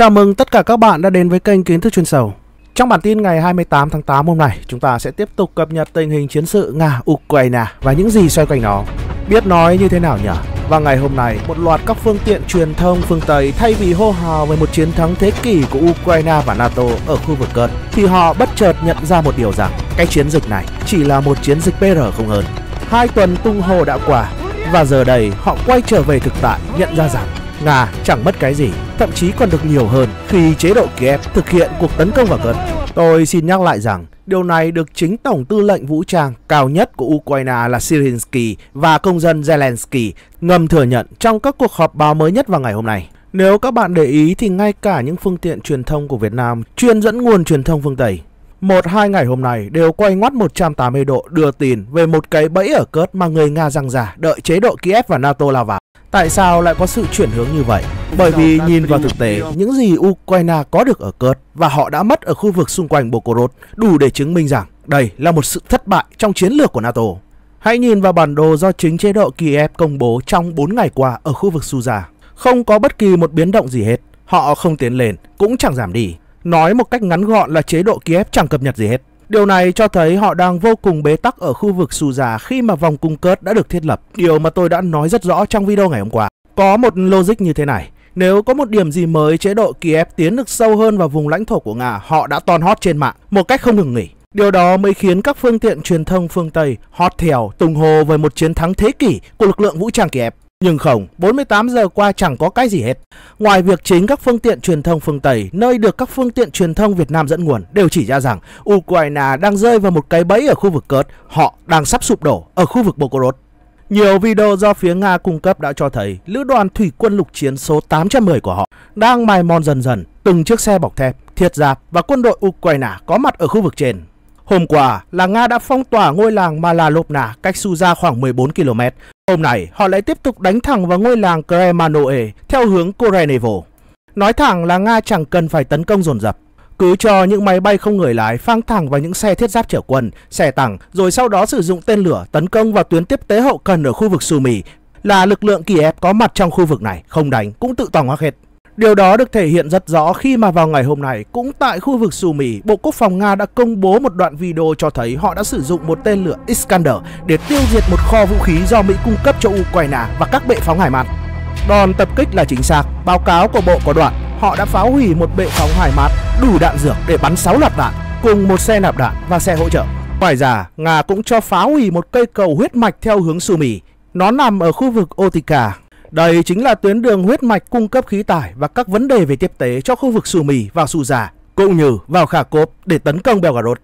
Chào mừng tất cả các bạn đã đến với kênh Kiến thức chuyên sâu. Trong bản tin ngày 28 tháng 8 hôm nay, chúng ta sẽ tiếp tục cập nhật tình hình chiến sự Nga-Ukraine và những gì xoay quanh nó. Biết nói như thế nào nhỉ? Và ngày hôm nay, một loạt các phương tiện truyền thông phương Tây thay vì hô hào về một chiến thắng thế kỷ của Ukraine và NATO ở khu vực gần, thì họ bất chợt nhận ra một điều rằng cái chiến dịch này chỉ là một chiến dịch PR không hơn. Hai tuần tung hô đã qua, và giờ đây họ quay trở về thực tại nhận ra rằng Nga chẳng mất cái gì, thậm chí còn được nhiều hơn khi chế độ Kiev thực hiện cuộc tấn công vào cơn. Tôi xin nhắc lại rằng, điều này được chính Tổng tư lệnh vũ trang cao nhất của Ukraine là Syrinsky và công dân Zelensky ngầm thừa nhận trong các cuộc họp báo mới nhất vào ngày hôm nay. Nếu các bạn để ý thì ngay cả những phương tiện truyền thông của Việt Nam chuyên dẫn nguồn truyền thông phương Tây một hai ngày hôm nay đều quay ngoắt 180 độ đưa tin về một cái bẫy ở cớt mà người Nga răng ra đợi chế độ Kiev và NATO lao vào. Tại sao lại có sự chuyển hướng như vậy? Bởi vì nhìn vào thực tế, những gì Ukraine có được ở Kurd và họ đã mất ở khu vực xung quanh Bokorod đủ để chứng minh rằng đây là một sự thất bại trong chiến lược của NATO. Hãy nhìn vào bản đồ do chính chế độ Kiev công bố trong 4 ngày qua ở khu vực Suza. Không có bất kỳ một biến động gì hết. Họ không tiến lên, cũng chẳng giảm đi. Nói một cách ngắn gọn là chế độ Kiev chẳng cập nhật gì hết. Điều này cho thấy họ đang vô cùng bế tắc ở khu vực xù giả khi mà vòng cung cớt đã được thiết lập, điều mà tôi đã nói rất rõ trong video ngày hôm qua. Có một logic như thế này, nếu có một điểm gì mới chế độ Kiev tiến được sâu hơn vào vùng lãnh thổ của Nga, họ đã toàn hot trên mạng một cách không ngừng nghỉ. Điều đó mới khiến các phương tiện truyền thông phương Tây hot theo tùng hồ về một chiến thắng thế kỷ của lực lượng vũ trang Kiev. Nhưng không, 48 giờ qua chẳng có cái gì hết. Ngoài việc chính các phương tiện truyền thông phương Tây, nơi được các phương tiện truyền thông Việt Nam dẫn nguồn, đều chỉ ra rằng Ukraine đang rơi vào một cái bẫy ở khu vực Cớt, họ đang sắp sụp đổ ở khu vực Bokorod. Nhiều video do phía Nga cung cấp đã cho thấy lữ đoàn thủy quân lục chiến số 810 của họ đang mài mòn dần dần từng chiếc xe bọc thép, thiết giáp và quân đội Ukraine có mặt ở khu vực trên. Hôm qua là Nga đã phong tỏa ngôi làng Malalopna cách Suza khoảng 14 km. Hôm nay họ lại tiếp tục đánh thẳng vào ngôi làng Kremanoe theo hướng Korenevo. Nói thẳng là Nga chẳng cần phải tấn công dồn dập. Cứ cho những máy bay không người lái phang thẳng vào những xe thiết giáp chở quân, xe tăng, rồi sau đó sử dụng tên lửa tấn công vào tuyến tiếp tế hậu cần ở khu vực Sumi là lực lượng Kiev có mặt trong khu vực này, không đánh cũng tự tòng hoa hết. Điều đó được thể hiện rất rõ khi mà vào ngày hôm nay, cũng tại khu vực Sumy, Bộ Quốc phòng Nga đã công bố một đoạn video cho thấy họ đã sử dụng một tên lửa Iskander để tiêu diệt một kho vũ khí do Mỹ cung cấp cho Ukraine và các bệ phóng hải mặt. Đòn tập kích là chính xác, báo cáo của Bộ có đoạn họ đã phá hủy một bệ phóng hải mát đủ đạn dược để bắn 6 loạt đạn cùng một xe nạp đạn và xe hỗ trợ. Ngoài ra, Nga cũng cho phá hủy một cây cầu huyết mạch theo hướng Sumy. Nó nằm ở khu vực Otika, đây chính là tuyến đường huyết mạch cung cấp khí tải và các vấn đề về tiếp tế cho khu vực Sù Mì vào Sù Già, cũng như vào Khả Cốp để tấn công Belgorod.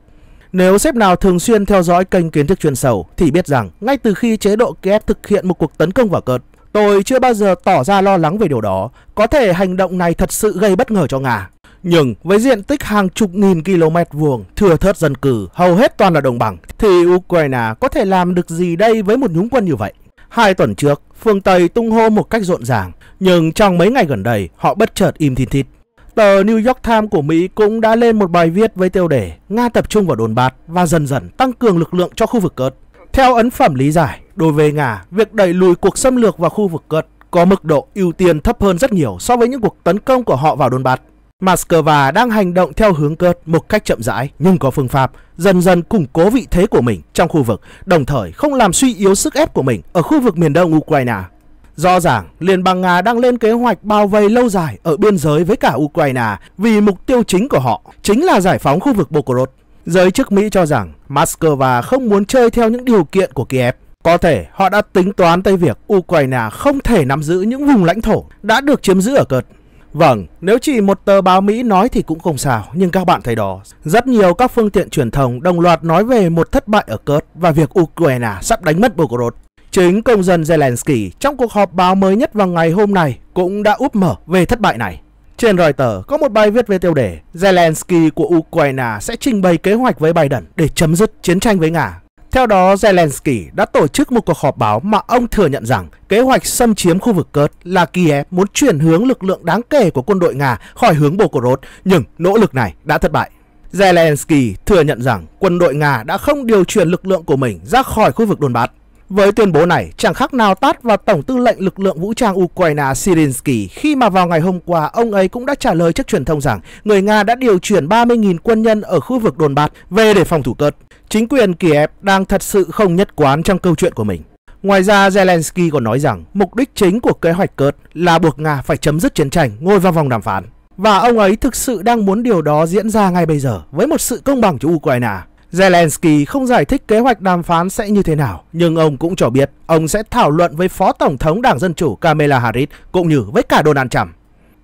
Nếu sếp nào thường xuyên theo dõi kênh kiến thức chuyên sâu thì biết rằng ngay từ khi chế độ Kiev thực hiện một cuộc tấn công vào cợt, tôi chưa bao giờ tỏ ra lo lắng về điều đó. Có thể hành động này thật sự gây bất ngờ cho Nga. Nhưng với diện tích hàng chục nghìn km vuông, thừa thớt dân cử, hầu hết toàn là đồng bằng, thì Ukraine có thể làm được gì đây với một nhúng quân như vậy? Hai tuần trước, phương Tây tung hô một cách rộn ràng, nhưng trong mấy ngày gần đây họ bất chợt im thìn thít. Tờ New York Times của Mỹ cũng đã lên một bài viết với tiêu đề Nga tập trung vào đồn bạt và dần dần tăng cường lực lượng cho khu vực cớt. Theo ấn phẩm lý giải, đối với Nga, việc đẩy lùi cuộc xâm lược vào khu vực cớt có mức độ ưu tiên thấp hơn rất nhiều so với những cuộc tấn công của họ vào đồn bạt. Moscow đang hành động theo hướng cớt một cách chậm rãi nhưng có phương pháp, dần dần củng cố vị thế của mình trong khu vực, đồng thời không làm suy yếu sức ép của mình ở khu vực miền đông Ukraine. Rõ ràng, Liên bang Nga đang lên kế hoạch bao vây lâu dài ở biên giới với cả Ukraine vì mục tiêu chính của họ chính là giải phóng khu vực Bokorod. Giới chức Mỹ cho rằng Moscow không muốn chơi theo những điều kiện của Kiev. Có thể họ đã tính toán tới việc Ukraine không thể nắm giữ những vùng lãnh thổ đã được chiếm giữ ở cợt. Vâng, nếu chỉ một tờ báo Mỹ nói thì cũng không sao, nhưng các bạn thấy đó, rất nhiều các phương tiện truyền thông đồng loạt nói về một thất bại ở Kurd và việc Ukraine sắp đánh mất Belgorod. Chính công dân Zelensky trong cuộc họp báo mới nhất vào ngày hôm nay cũng đã úp mở về thất bại này. Trên Reuters có một bài viết về tiêu đề Zelensky của Ukraine sẽ trình bày kế hoạch với Biden để chấm dứt chiến tranh với Nga. Theo đó, Zelensky đã tổ chức một cuộc họp báo mà ông thừa nhận rằng kế hoạch xâm chiếm khu vực Kurd là Kiev muốn chuyển hướng lực lượng đáng kể của quân đội Nga khỏi hướng Belgorod, nhưng nỗ lực này đã thất bại. Zelensky thừa nhận rằng quân đội Nga đã không điều chuyển lực lượng của mình ra khỏi khu vực Donbass. Với tuyên bố này, chẳng khác nào tát vào Tổng tư lệnh lực lượng vũ trang Ukraine Sirinsky khi mà vào ngày hôm qua, ông ấy cũng đã trả lời trước truyền thông rằng người Nga đã điều chuyển 30.000 quân nhân ở khu vực đồn bạt về để phòng thủ cớt. Chính quyền Kiev đang thật sự không nhất quán trong câu chuyện của mình. Ngoài ra, Zelensky còn nói rằng mục đích chính của kế hoạch cớt là buộc Nga phải chấm dứt chiến tranh, ngồi vào vòng đàm phán. Và ông ấy thực sự đang muốn điều đó diễn ra ngay bây giờ với một sự công bằng cho Ukraine. Zelensky không giải thích kế hoạch đàm phán sẽ như thế nào, nhưng ông cũng cho biết ông sẽ thảo luận với Phó Tổng thống Đảng Dân Chủ Kamala Harris cũng như với cả Donald Trump.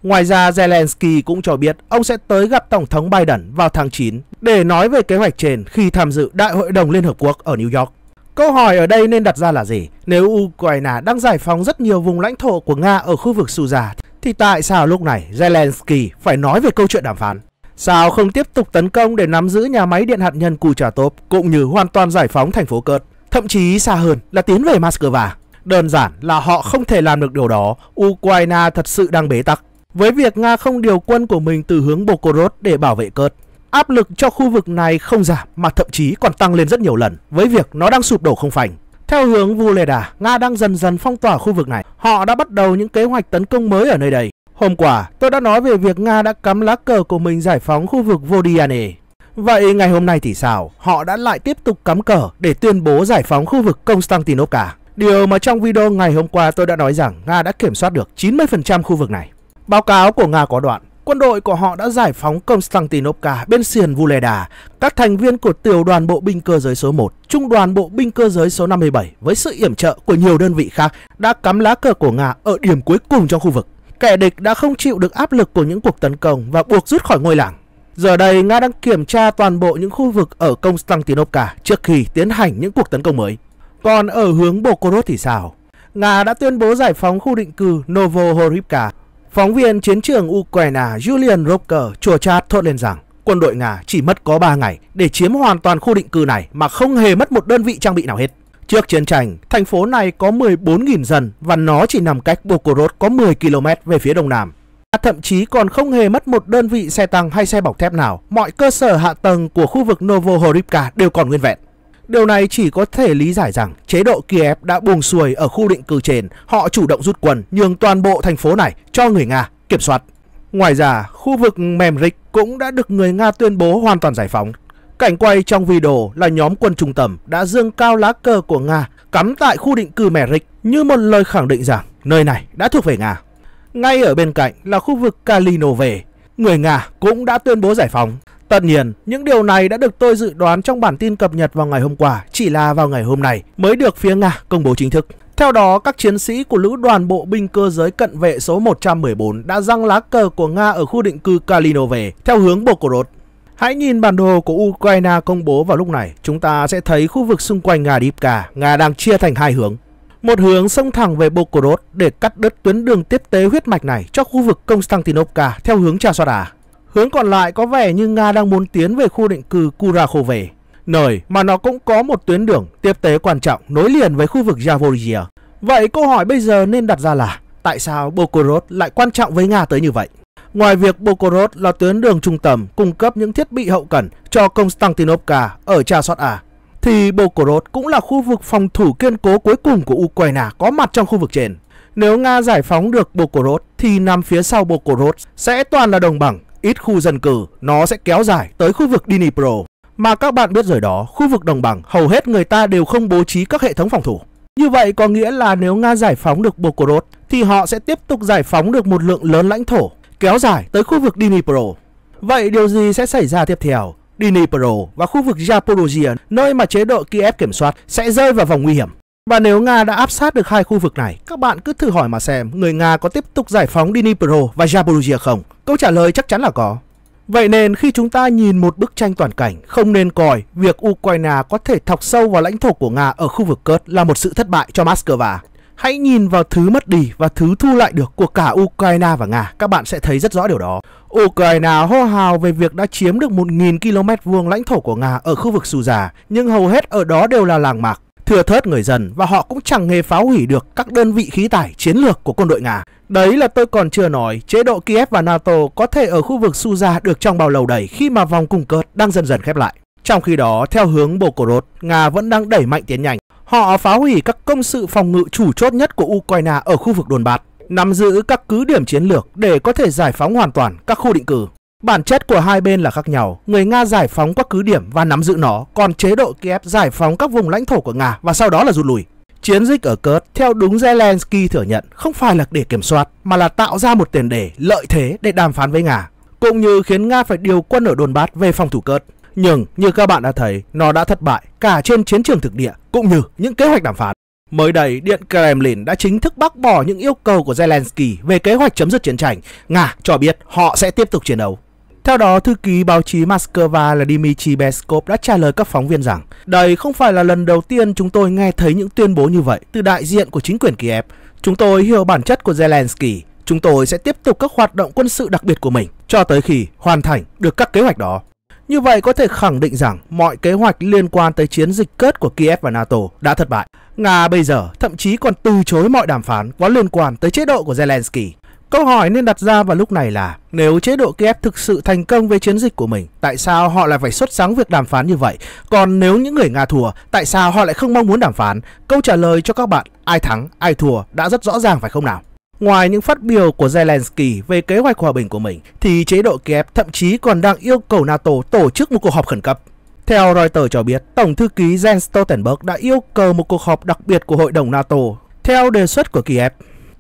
Ngoài ra, Zelensky cũng cho biết ông sẽ tới gặp Tổng thống Biden vào tháng 9 để nói về kế hoạch trên khi tham dự Đại hội đồng Liên Hợp Quốc ở New York. Câu hỏi ở đây nên đặt ra là gì? Nếu Ukraine đang giải phóng rất nhiều vùng lãnh thổ của Nga ở khu vực Suza, thì tại sao lúc này Zelensky phải nói về câu chuyện đàm phán? Sao không tiếp tục tấn công để nắm giữ nhà máy điện hạt nhân Kuchatov cũng như hoàn toàn giải phóng thành phố Cợt, thậm chí xa hơn là tiến về Moscow? Đơn giản là họ không thể làm được điều đó, Ukraine thật sự đang bế tắc. Với việc Nga không điều quân của mình từ hướng Bokorod để bảo vệ Cợt, áp lực cho khu vực này không giảm mà thậm chí còn tăng lên rất nhiều lần với việc nó đang sụp đổ không phanh. Theo hướng Vuleda, Nga đang dần dần phong tỏa khu vực này. Họ đã bắt đầu những kế hoạch tấn công mới ở nơi đây. Hôm qua, tôi đã nói về việc Nga đã cắm lá cờ của mình giải phóng khu vực Vodiane. Vậy ngày hôm nay thì sao? Họ đã lại tiếp tục cắm cờ để tuyên bố giải phóng khu vực Constantinople. Điều mà trong video ngày hôm qua tôi đã nói rằng Nga đã kiểm soát được 90% khu vực này. Báo cáo của Nga có đoạn, quân đội của họ đã giải phóng Constantinople bên sườn Vuleda. Các thành viên của tiểu đoàn bộ binh cơ giới số 1, trung đoàn bộ binh cơ giới số 57 với sự yểm trợ của nhiều đơn vị khác đã cắm lá cờ của Nga ở điểm cuối cùng trong khu vực kẻ địch đã không chịu được áp lực của những cuộc tấn công và buộc rút khỏi ngôi làng. Giờ đây, Nga đang kiểm tra toàn bộ những khu vực ở Konstantinopka trước khi tiến hành những cuộc tấn công mới. Còn ở hướng Bokorod thì sao? Nga đã tuyên bố giải phóng khu định cư Novohorivka. Phóng viên chiến trường Ukraine Julian Roker chùa chat thốt lên rằng quân đội Nga chỉ mất có 3 ngày để chiếm hoàn toàn khu định cư này mà không hề mất một đơn vị trang bị nào hết. Trước chiến tranh, thành phố này có 14.000 dân và nó chỉ nằm cách Bokorod có 10 km về phía đông nam. À, thậm chí còn không hề mất một đơn vị xe tăng hay xe bọc thép nào, mọi cơ sở hạ tầng của khu vực Novohorivka đều còn nguyên vẹn. Điều này chỉ có thể lý giải rằng chế độ Kiev đã buông xuôi ở khu định cư trên, họ chủ động rút quân nhường toàn bộ thành phố này cho người Nga kiểm soát. Ngoài ra, khu vực Memrik cũng đã được người Nga tuyên bố hoàn toàn giải phóng Cảnh quay trong video là nhóm quân trung tầm đã dương cao lá cờ của Nga cắm tại khu định cư Merrick như một lời khẳng định rằng nơi này đã thuộc về Nga. Ngay ở bên cạnh là khu vực Kalinove, người Nga cũng đã tuyên bố giải phóng. Tất nhiên, những điều này đã được tôi dự đoán trong bản tin cập nhật vào ngày hôm qua, chỉ là vào ngày hôm nay mới được phía Nga công bố chính thức. Theo đó, các chiến sĩ của Lữ đoàn Bộ binh cơ giới cận vệ số 114 đã răng lá cờ của Nga ở khu định cư Kalinove theo hướng Bokorod. Hãy nhìn bản đồ của Ukraine công bố vào lúc này, chúng ta sẽ thấy khu vực xung quanh Nga Dipka, Nga đang chia thành hai hướng. Một hướng sông thẳng về Bokorod để cắt đứt tuyến đường tiếp tế huyết mạch này cho khu vực Konstantinovka theo hướng Trà Soát Hướng còn lại có vẻ như Nga đang muốn tiến về khu định cư Kurakhove, nơi mà nó cũng có một tuyến đường tiếp tế quan trọng nối liền với khu vực Zaporizhia. Vậy câu hỏi bây giờ nên đặt ra là tại sao Bokorod lại quan trọng với Nga tới như vậy? Ngoài việc Bokorod là tuyến đường trung tâm cung cấp những thiết bị hậu cần cho Konstantinovka ở Cha Sót Ả, thì Bokorod cũng là khu vực phòng thủ kiên cố cuối cùng của Ukraine có mặt trong khu vực trên. Nếu Nga giải phóng được Bokorod thì nằm phía sau Bokorod sẽ toàn là đồng bằng, ít khu dân cư, nó sẽ kéo dài tới khu vực Dnipro. Mà các bạn biết rồi đó, khu vực đồng bằng hầu hết người ta đều không bố trí các hệ thống phòng thủ. Như vậy có nghĩa là nếu Nga giải phóng được Bokorod thì họ sẽ tiếp tục giải phóng được một lượng lớn lãnh thổ kéo dài tới khu vực Dnipro. Vậy điều gì sẽ xảy ra tiếp theo? Dnipro và khu vực Zaporozhye, nơi mà chế độ Kiev kiểm soát, sẽ rơi vào vòng nguy hiểm. Và nếu Nga đã áp sát được hai khu vực này, các bạn cứ thử hỏi mà xem người Nga có tiếp tục giải phóng Dnipro và Zaporozhye không? Câu trả lời chắc chắn là có. Vậy nên khi chúng ta nhìn một bức tranh toàn cảnh, không nên coi việc Ukraine có thể thọc sâu vào lãnh thổ của Nga ở khu vực Kurd là một sự thất bại cho Moscow. Hãy nhìn vào thứ mất đi và thứ thu lại được của cả Ukraine và Nga, các bạn sẽ thấy rất rõ điều đó. Ukraine hô hào về việc đã chiếm được 1.000 km vuông lãnh thổ của Nga ở khu vực Suza, nhưng hầu hết ở đó đều là làng mạc, thừa thớt người dân và họ cũng chẳng hề phá hủy được các đơn vị khí tải chiến lược của quân đội Nga. Đấy là tôi còn chưa nói, chế độ Kiev và NATO có thể ở khu vực Suza được trong bao lâu đầy khi mà vòng cung cớt đang dần dần khép lại. Trong khi đó, theo hướng Bokorod, Nga vẫn đang đẩy mạnh tiến nhanh. Họ phá hủy các công sự phòng ngự chủ chốt nhất của Ukraine ở khu vực Đồn Bạt, nắm giữ các cứ điểm chiến lược để có thể giải phóng hoàn toàn các khu định cư. Bản chất của hai bên là khác nhau, người Nga giải phóng các cứ điểm và nắm giữ nó, còn chế độ Kiev giải phóng các vùng lãnh thổ của Nga và sau đó là rút lui. Chiến dịch ở Kurd, theo đúng Zelensky thừa nhận, không phải là để kiểm soát, mà là tạo ra một tiền đề, lợi thế để đàm phán với Nga, cũng như khiến Nga phải điều quân ở Bát về phòng thủ Kurd. Nhưng như các bạn đã thấy, nó đã thất bại cả trên chiến trường thực địa cũng như những kế hoạch đàm phán. Mới đây, Điện Kremlin đã chính thức bác bỏ những yêu cầu của Zelensky về kế hoạch chấm dứt chiến tranh. Nga cho biết họ sẽ tiếp tục chiến đấu. Theo đó, thư ký báo chí Moscow là Dmitry Peskov đã trả lời các phóng viên rằng đây không phải là lần đầu tiên chúng tôi nghe thấy những tuyên bố như vậy từ đại diện của chính quyền Kiev. Chúng tôi hiểu bản chất của Zelensky. Chúng tôi sẽ tiếp tục các hoạt động quân sự đặc biệt của mình cho tới khi hoàn thành được các kế hoạch đó. Như vậy có thể khẳng định rằng mọi kế hoạch liên quan tới chiến dịch kết của Kiev và NATO đã thất bại. Nga bây giờ thậm chí còn từ chối mọi đàm phán có liên quan tới chế độ của Zelensky. Câu hỏi nên đặt ra vào lúc này là nếu chế độ Kiev thực sự thành công với chiến dịch của mình, tại sao họ lại phải xuất sáng việc đàm phán như vậy? Còn nếu những người Nga thua, tại sao họ lại không mong muốn đàm phán? Câu trả lời cho các bạn ai thắng, ai thua đã rất rõ ràng phải không nào? Ngoài những phát biểu của Zelensky về kế hoạch hòa bình của mình, thì chế độ Kiev thậm chí còn đang yêu cầu NATO tổ chức một cuộc họp khẩn cấp. Theo Reuters cho biết, Tổng thư ký Jens Stoltenberg đã yêu cầu một cuộc họp đặc biệt của Hội đồng NATO theo đề xuất của Kiev.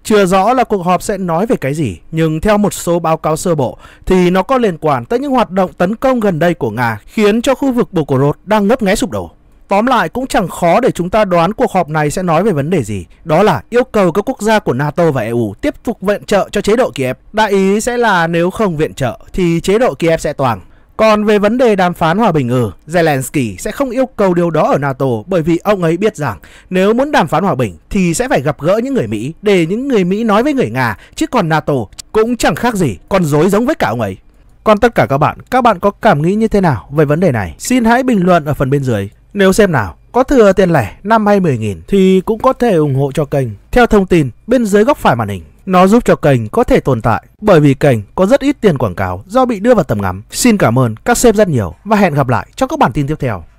Chưa rõ là cuộc họp sẽ nói về cái gì, nhưng theo một số báo cáo sơ bộ thì nó có liên quan tới những hoạt động tấn công gần đây của Nga khiến cho khu vực Bokorod đang ngấp nghé sụp đổ. Tóm lại cũng chẳng khó để chúng ta đoán cuộc họp này sẽ nói về vấn đề gì. Đó là yêu cầu các quốc gia của NATO và EU tiếp tục viện trợ cho chế độ Kiev. Đại ý sẽ là nếu không viện trợ thì chế độ Kiev sẽ toàn. Còn về vấn đề đàm phán hòa bình ở, ừ, Zelensky sẽ không yêu cầu điều đó ở NATO bởi vì ông ấy biết rằng nếu muốn đàm phán hòa bình thì sẽ phải gặp gỡ những người Mỹ để những người Mỹ nói với người Nga chứ còn NATO cũng chẳng khác gì còn dối giống với cả ông ấy. Còn tất cả các bạn, các bạn có cảm nghĩ như thế nào về vấn đề này? Xin hãy bình luận ở phần bên dưới. Nếu xem nào, có thừa tiền lẻ 5 hay 10 nghìn thì cũng có thể ủng hộ cho kênh. Theo thông tin bên dưới góc phải màn hình, nó giúp cho kênh có thể tồn tại bởi vì kênh có rất ít tiền quảng cáo do bị đưa vào tầm ngắm. Xin cảm ơn các sếp rất nhiều và hẹn gặp lại trong các bản tin tiếp theo.